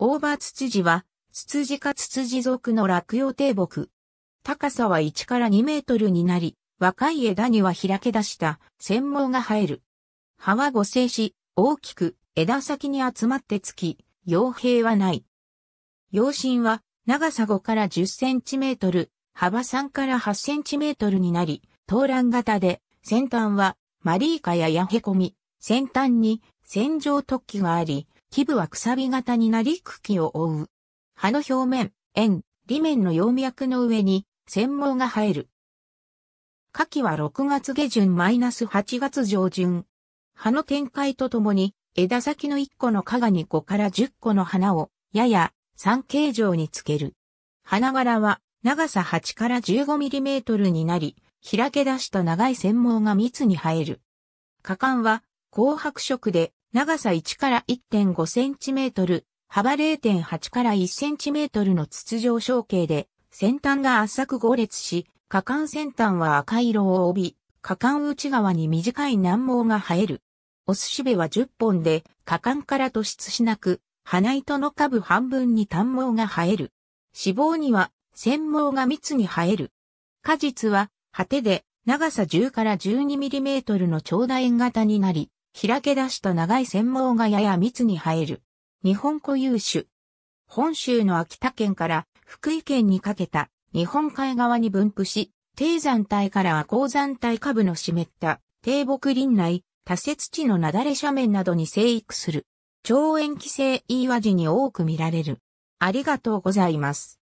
オーバーツツジは、ツツジかツツジ属の落葉低木。高さは1から2メートルになり、若い枝には開け出した繊毛が生える。葉は五星し、大きく枝先に集まってつき、葉兵はない。葉芯は長さ5から10センチメートル、幅3から8センチメートルになり、東乱型で、先端はマリーカやヤヘコミ、先端に線状突起があり、基部はくさび型になり茎を覆う。葉の表面、円、裏面の葉脈の上に、繊毛が生える。夏季は6月下旬マイナス8月上旬。葉の展開とともに、枝先の1個の加賀2個から10個の花を、やや、三形状につける。花柄は、長さ8から1 5トルになり、開け出した長い繊毛が密に生える。花冠は、紅白色で、長さ1から1.5センチメートル、幅0.8から1センチメートルの筒状小径で、先端が圧作合列し、果管先端は赤色を帯び、果管内側に短い軟毛が生える。おスしべは10本で、果管から突出しなく、鼻糸の下部半分に短毛が生える。脂肪には、繊毛が密に生える。果実は、果てで、長さ10から12ミリメートルの長楕円型になり、開け出した長い繊毛がやや密に生える。日本固有種。本州の秋田県から福井県にかけた日本海側に分布し、低山帯から高山帯下部の湿った低木林内、多雪地のなだれ斜面などに生育する。超延期性いイワジに多く見られる。ありがとうございます。